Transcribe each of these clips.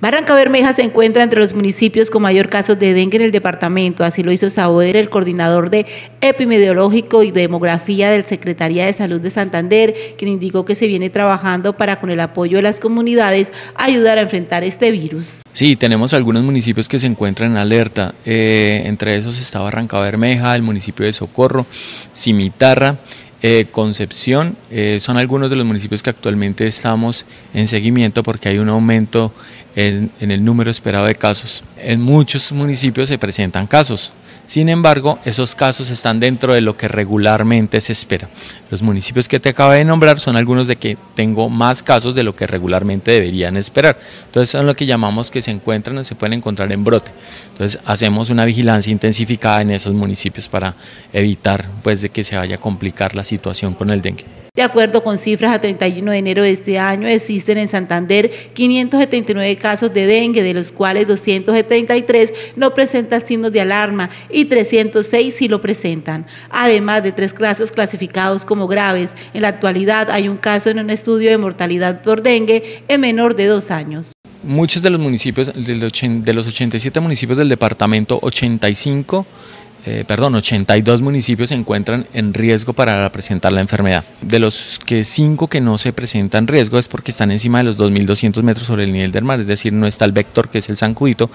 Barranca Bermeja se encuentra entre los municipios con mayor casos de dengue en el departamento, así lo hizo saber el coordinador de epidemiológico y demografía del Secretaría de Salud de Santander, quien indicó que se viene trabajando para con el apoyo de las comunidades ayudar a enfrentar este virus. Sí, tenemos algunos municipios que se encuentran en alerta, eh, entre esos está Barranca Bermeja, el municipio de Socorro, Cimitarra, eh, Concepción eh, son algunos de los municipios que actualmente estamos en seguimiento porque hay un aumento en el número esperado de casos. En muchos municipios se presentan casos, sin embargo, esos casos están dentro de lo que regularmente se espera. Los municipios que te acabo de nombrar son algunos de que tengo más casos de lo que regularmente deberían esperar. Entonces son lo que llamamos que se encuentran o se pueden encontrar en brote. Entonces hacemos una vigilancia intensificada en esos municipios para evitar pues de que se vaya a complicar la situación con el dengue. De acuerdo con cifras a 31 de enero de este año, existen en Santander 579 casos de dengue, de los cuales 273 no presentan signos de alarma y 306 sí lo presentan, además de tres casos clasificados como graves. En la actualidad hay un caso en un estudio de mortalidad por dengue en menor de dos años. Muchos de los municipios, de los 87 municipios del departamento, 85 eh, perdón, 82 municipios se encuentran en riesgo para presentar la enfermedad. De los que 5 que no se presentan riesgo es porque están encima de los 2.200 metros sobre el nivel del mar, es decir, no está el vector que es el zancudito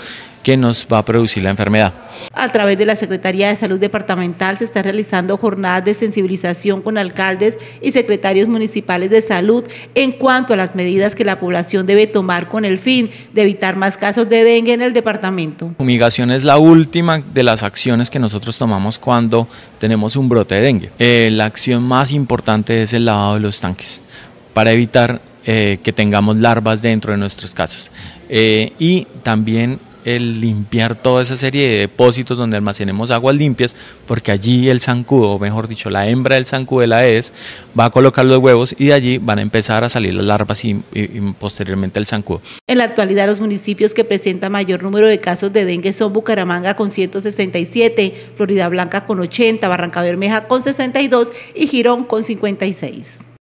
que nos va a producir la enfermedad. A través de la Secretaría de Salud Departamental se está realizando jornadas de sensibilización con alcaldes y secretarios municipales de salud en cuanto a las medidas que la población debe tomar con el fin de evitar más casos de dengue en el departamento. Fumigación es la última de las acciones que nosotros tomamos cuando tenemos un brote de dengue. Eh, la acción más importante es el lavado de los tanques para evitar eh, que tengamos larvas dentro de nuestras casas. Eh, y también el limpiar toda esa serie de depósitos donde almacenemos aguas limpias, porque allí el zancudo, o mejor dicho, la hembra del zancudo la es, va a colocar los huevos y de allí van a empezar a salir las larvas y, posteriormente el zancudo. En la actualidad, los municipios que presentan mayor número de casos de dengue son Bucaramanga con 167, Florida Blanca con 80, Barranca Bermeja con 62 y Girón con 56.